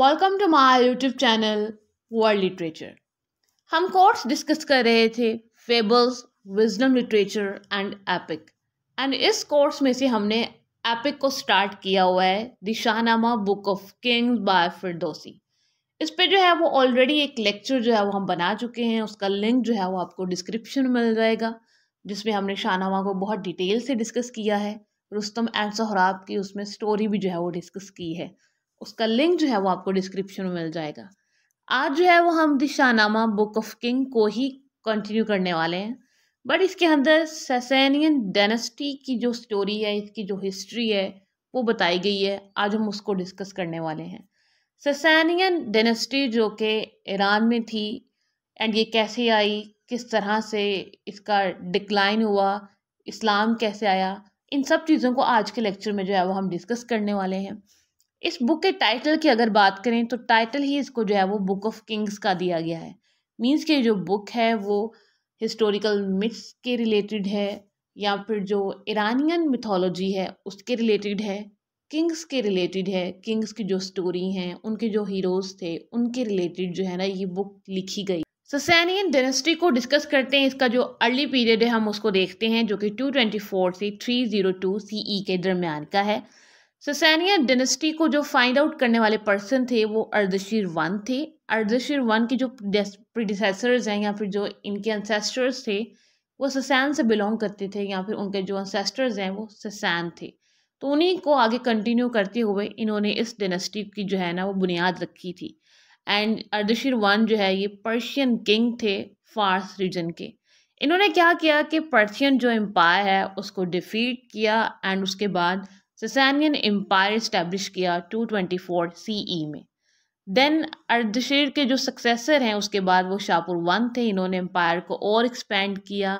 welcome to my YouTube channel world literature हम course discuss कर रहे थे fables wisdom literature and epic and इस कोर्स में से हमने एपिक को स्टार्ट किया हुआ है दिशानामा book of kings by Ferdowsi इस पे जो है वो ऑलरेडी एक लेक्चर जो है वो हम बना चुके हैं उसका लिंक जो है वो आपको डिस्क्रिप्शन मिल जाएगा जिसमें हमने शाहनामा को बहुत डिटेल से डिस्कस किया है रुस्तम एंड सहराब की उसमें स्टोरी भी जो है वो डिस्कस की है उसका लिंक जो है वो आपको डिस्क्रिप्शन में मिल जाएगा आज जो है वो हम दिशानामा बुक ऑफ किंग को ही कंटिन्यू करने वाले हैं बट इसके अंदर ससेनियन डेनेस्टी की जो स्टोरी है इसकी जो हिस्ट्री है वो बताई गई है आज हम उसको डिस्कस करने वाले हैं ससैनियन डेनेस्टी जो कि ईरान में थी एंड ये कैसे आई किस तरह से इसका डिक्लाइन हुआ इस्लाम कैसे आया इन सब चीज़ों को आज के लेक्चर में जो है वो हम डिस्कस करने वाले हैं इस बुक के टाइटल की अगर बात करें तो टाइटल ही इसको जो है वो बुक ऑफ किंग्स का दिया गया है मीन्स के जो बुक है वो हिस्टोरिकल मिथ्स के रिलेटेड है या फिर जो ईरानियन मिथोलॉजी है उसके रिलेटेड है किंग्स के रिलेटेड है किंग्स की जो स्टोरी हैं उनके जो हीरोज़ थे उनके रिलेटेड जो है ना ये बुक लिखी गई ससैनियन डेनेस्टी को डिस्कस करते हैं इसका जो अर्ली पीरियड है हम उसको देखते हैं जो कि 224 से 302 सीई e के दरमियान का है ससैनिया डिनेस्टी को जो फाइंड आउट करने वाले पर्सन थे वो अर्दशीर वन थे अर्दशीर वन के जो प्रीडिसेसर्स हैं या फिर जो इनके अनसेस्टर्स थे वो ससैन से बिलोंग करते थे या फिर उनके जो अनसेस्टर्स हैं वो ससैन थे तो उन्हीं को आगे कंटिन्यू करते हुए इन्होंने इस डिनेस्टी की जो है ना वो बुनियाद रखी थी एंड अर्दशीर वन जो है ये पर्शियन किंग थे फारस रीजन के इन्होंने क्या किया कि पर्शियन जो एम्पायर है उसको डिफीट किया एंड उसके बाद ससानियन एम्पायर इस्टेब्लिश किया 224 सीई में देन अर्धशीर के जो सक्सेसर हैं उसके बाद वो शाहपुर वन थे इन्होंने एम्पायर को और एक्सपेंड किया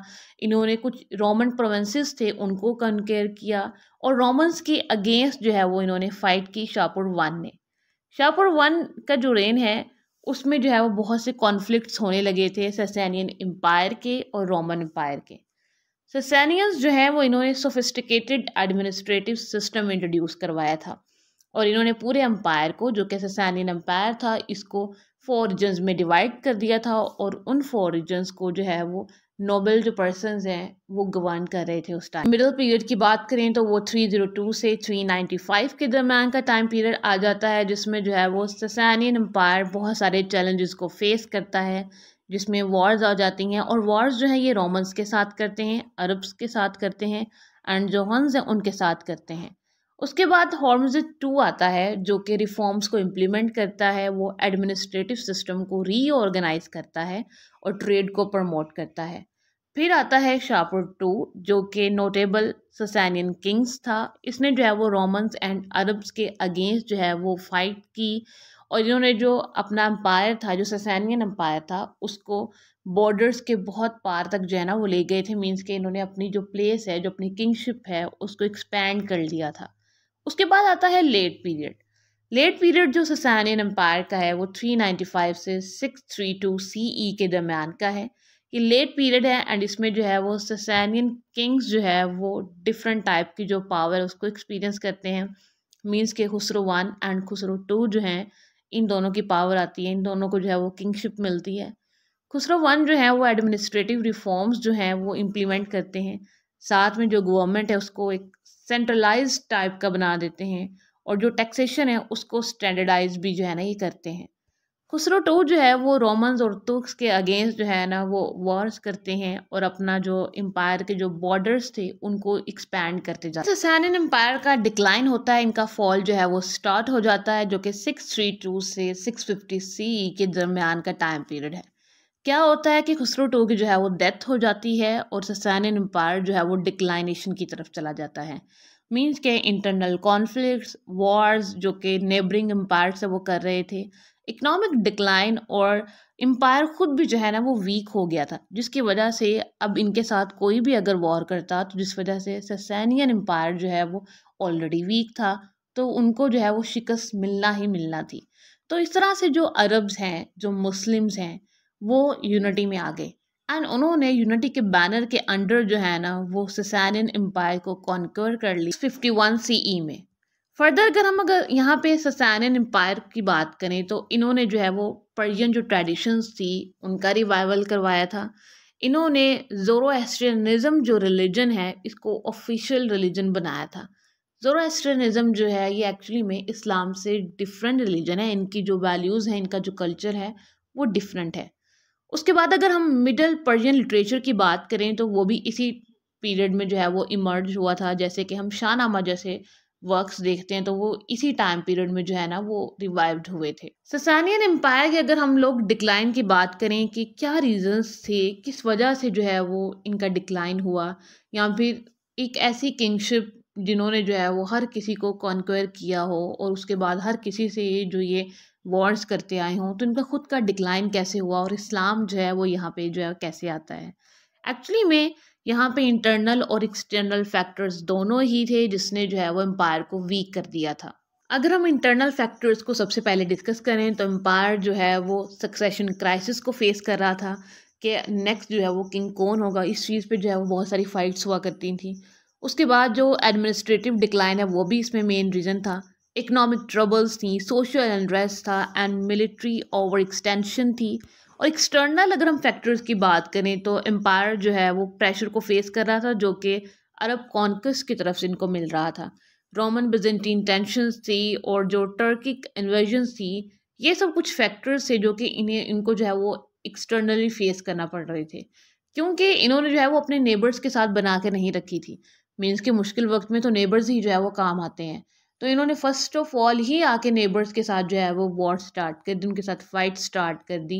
इन्होंने कुछ रोमन प्रोविंसेस थे उनको कनकेयर किया और रोमन्स के अगेंस्ट जो है वो इन्होंने फ़ाइट की शाहपुर वन ने शाहपुर वन का जो रेन है उसमें जो है वो बहुत से कॉन्फ्लिक्ट्स होने लगे थे ससैनियन एम्पायर के और रोमन एम्पायर के सेसेनियंस जो है वो इन्होंने सोफिस्टिकेटेड एडमिनिस्ट्रेटिव सिस्टम इंट्रोड्यूस करवाया था और इन्होंने पूरे अम्पायर को जो कि ससानियन अम्पायर था इसको फोर रीजन्स में डिवाइड कर दिया था और उन फोर रीजन्स को जो है वो नोबल जो पर्सन हैं वो गवर्न कर रहे थे उस टाइम मिडल पीरियड की बात करें तो वो 302 से 395 के दरम्यान का टाइम पीरियड आ जाता है जिसमें जो है वो ससानियन अम्पायर बहुत सारे चैलेंजेस को फेस करता है जिसमें वॉर्स आ जाती हैं और वॉर्स जो है ये रोमन्स के साथ करते हैं अरब्स के साथ करते हैं एंड जो हंस हैं उनके साथ करते हैं उसके बाद हॉर्मज टू आता है जो कि रिफॉर्म्स को इम्प्लीमेंट करता है वो एडमिनिस्ट्रेटिव सिस्टम को रीऑर्गेनाइज करता है और ट्रेड को प्रमोट करता है फिर आता है शाहपुर टू जो कि नोटेबल ससैनियन किंग्स था इसने जो है वो रोमन्स एंड अरब्स के अगेंस्ट जो है वो फाइट की और इन्होंने जो अपना अम्पायर था जो ससैनियन अम्पायर था उसको बॉर्डर्स के बहुत पार तक जो है ना वो ले गए थे मीन्स के इन्होंने अपनी जो प्लेस है जो अपनी किंगशिप है उसको एक्सपेंड कर लिया था उसके बाद आता है लेट पीरियड लेट पीरियड जो ससैनियन अम्पायर का है वो 395 से 632 सीई e के दरम्यान का है ये लेट पीरियड है एंड इसमें जो है वो ससैनियन किंग्स जो है वो डिफरेंट टाइप की जो पावर है उसको एक्सपीरियंस करते हैं मीन्स के Khosrow one and Khosrow two जो हैं इन दोनों की पावर आती है इन दोनों को जो है वो किंगशिप मिलती है खुसरो वन जो है वो एडमिनिस्ट्रेटिव रिफॉर्म्स जो हैं वो इम्प्लीमेंट करते हैं साथ में जो गवर्नमेंट है उसको एक सेंट्रलाइज टाइप का बना देते हैं और जो टैक्सेशन है उसको स्टैंडर्डाइज भी जो है ना ये करते हैं खुसरो टू जो है वो रोमन्स और तुर्क्स के अगेंस्ट जो है ना वो वॉर्स करते हैं और अपना जो एम्पायर के जो बॉर्डर्स थे उनको एक्सपैंड करते जाते ससैनियन एम्पायर का डिक्लाइन होता है इनका फॉल जो है वो स्टार्ट हो जाता है जो कि सिक्स थ्री टू से सिक्स फिफ्टी सी के दरमियान का टाइम पीरियड है क्या होता है कि खुसरो टू की जो है वो डेथ हो जाती है और ससैनियन एम्पायर जो है वो डिक्लाइनेशन की तरफ चला जाता है मीन्स के इंटरनल कॉन्फ्लिक्ट्स वॉर्स जो कि नेबरिंग एम्पायर से वो कर रहे थे इकोनॉमिक डिक्लाइन और एम्पायर ख़ुद भी जो है ना वो वीक हो गया था जिसकी वजह से अब इनके साथ कोई भी अगर वॉर करता तो जिस वजह से ससैनियन एम्पायर जो है वो ऑलरेडी वीक था तो उनको जो है वो शिकस्त मिलना ही मिलना थी तो इस तरह से जो अरब्स हैं जो मुस्लिम्स हैं वो यूनिटी में आ गए एंड उन्होंने यूनिटी के बैनर के अंडर जो है ना वो ससानियन एम्पायर को कॉन्कर कर ली 51 ई e में फर्दर अगर हम अगर यहाँ पे ससानियन एम्पायर की बात करें तो इन्होंने जो है वो पर्जियन जो ट्रेडिशंस थी उनका रिवाइवल करवाया था इन्होंने जोरोस्ट्रियनिज़म जो रिलीजन है इसको ऑफिशियल रिलीजन बनाया था जोरोस्ट्रियनिज़म जो है ये एक्चुअली में इस्लाम से डिफरेंट रिलीजन है इनकी जो वैल्यूज़ हैं इनका जो कल्चर है वो डिफरेंट है उसके बाद अगर हम मिडल पर्शियन लिटरेचर की बात करें तो वो भी इसी पीरियड में जो है वो इमर्ज हुआ था जैसे कि हम शाहनामा जैसे वर्क्स देखते हैं तो वो इसी टाइम पीरियड में जो है ना वो रिवाइव्ड हुए थे ससानियन एम्पायर के अगर हम लोग डिक्लाइन की बात करें कि क्या रीजंस थे किस वजह से जो है वो इनका डिक्लाइन हुआ या फिर एक ऐसी किंगशिप जिन्होंने जो है वो हर किसी को कॉन्क्वेयर किया हो और उसके बाद हर किसी से जो ये वॉर्स करते आए हों तो इनका खुद का डिक्लाइन कैसे हुआ और इस्लाम जो है वो यहाँ पे जो है कैसे आता है एक्चुअली में यहाँ पे इंटरनल और एक्सटर्नल फैक्टर्स दोनों ही थे जिसने जो है वो एम्पायर को वीक कर दिया था अगर हम इंटरनल फैक्टर्स को सबसे पहले डिस्कस करें तो एम्पायर जो है वो सक्सेशन क्राइसिस को फेस कर रहा था कि नेक्स्ट जो है वो किंग कौन होगा इस चीज़ पे जो है वो बहुत सारी फाइट्स हुआ करती थी उसके बाद जो एडमिनिस्ट्रेटिव डिक्लाइन है वो भी इसमें मेन रीज़न था इकनॉमिक ट्रबल्स थी सोशल एंड्रेस था एंड मिलिट्री ओवर एक्सटेंशन थी और एक्सटर्नल अगर हम फैक्टर्स की बात करें तो एम्पायर जो है वो प्रेशर को फेस कर रहा था जो कि अरब कॉन्कस की तरफ से इनको मिल रहा था रोमन बिजेंटीन टेंशन थी और जो टर्किक इन्वेजन थी ये सब कुछ फैक्टर्स थे जो कि इन्हें इनको जो है वो एक्सटर्नली फेस करना पड़ रहे थे क्योंकि इन्होंने जो है वो अपने नेबर्स के साथ बना के नहीं रखी थी मीन्स के मुश्किल वक्त में तो नेबर्स ही जो है वो काम आते हैं तो इन्होंने फर्स्ट ऑफ ऑल ही आके नेबर्स के साथ जो है वो वॉर स्टार्ट कर दी उनके साथ फाइट स्टार्ट कर दी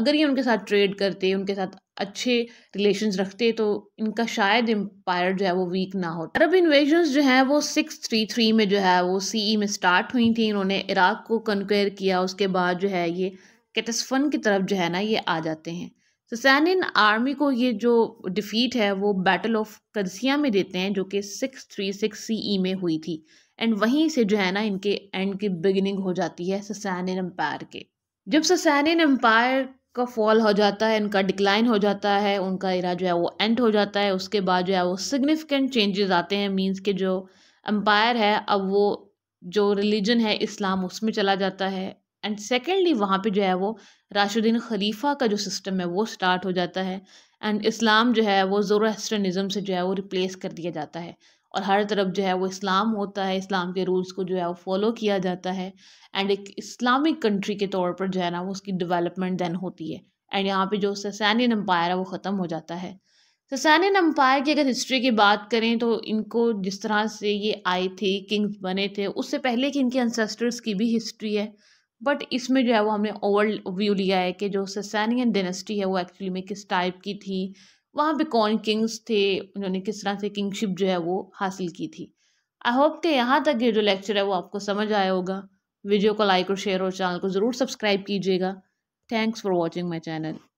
अगर ये उनके साथ ट्रेड करते उनके साथ अच्छे रिलेशंस रखते तो इनका शायद एम्पायर जो है वो वीक ना होता अरब इन्वेजन्स जो है वो सिक्स थ्री थ्री में जो है वो ई e में स्टार्ट हुई थी इन्होंने इराक को कन्क्र किया उसके बाद जो है ये कैटसफन की तरफ जो है ना ये आ जाते हैं इन आर्मी को ये जो डिफ़ीट है वो बैटल ऑफ कदसिया में देते हैं जो कि सिक्स थ्री सिक्स सी में हुई थी एंड वहीं से जो है ना इनके एंड की बिगिनिंग हो जाती है ससैनिन एम्पायर के जब ससैनिन एम्पायर का फॉल हो जाता है इनका डिक्लाइन हो जाता है उनका इरा जो है वो एंड हो जाता है उसके बाद जो है वो सिग्निफिकेंट चेंजेस आते हैं मीन्स के जो एम्पायर है अब वो जो रिलीजन है इस्लाम उसमें चला जाता है एंड सेकेंडली वहाँ पे जो है वो राशुद्दीन खलीफा का जो सिस्टम है वो स्टार्ट हो जाता है एंड इस्लाम जो है वो जोरोस्ट्रनिज़म से जो है वो रिप्लेस कर दिया जाता है और हर तरफ जो है वो इस्लाम होता है इस्लाम के रूल्स को जो है वो फॉलो किया जाता है एंड एक इस्लामिक कंट्री के तौर पर जो है ना वो उसकी डेवलपमेंट देन होती है एंड यहाँ पे जो ससैनियन अम्पायर है वो ख़त्म हो जाता है ससैनियन अम्पायर की अगर हिस्ट्री की बात करें तो इनको जिस तरह से ये आए थे किंग्स बने थे उससे पहले कि इनके अनसेस्टर्स की भी हिस्ट्री है बट इसमें जो है वो हमने ओवर व्यू लिया है कि जो ससैनियन डेनेस्टी है वो एक्चुअली में किस टाइप की थी वहाँ पे कौन किंग्स थे उन्होंने किस तरह से किंगशिप जो है वो हासिल की थी आई होप के यहाँ तक ये जो लेक्चर है वो आपको समझ आया होगा वीडियो को लाइक और शेयर और चैनल को ज़रूर सब्सक्राइब कीजिएगा thanks for watching my channel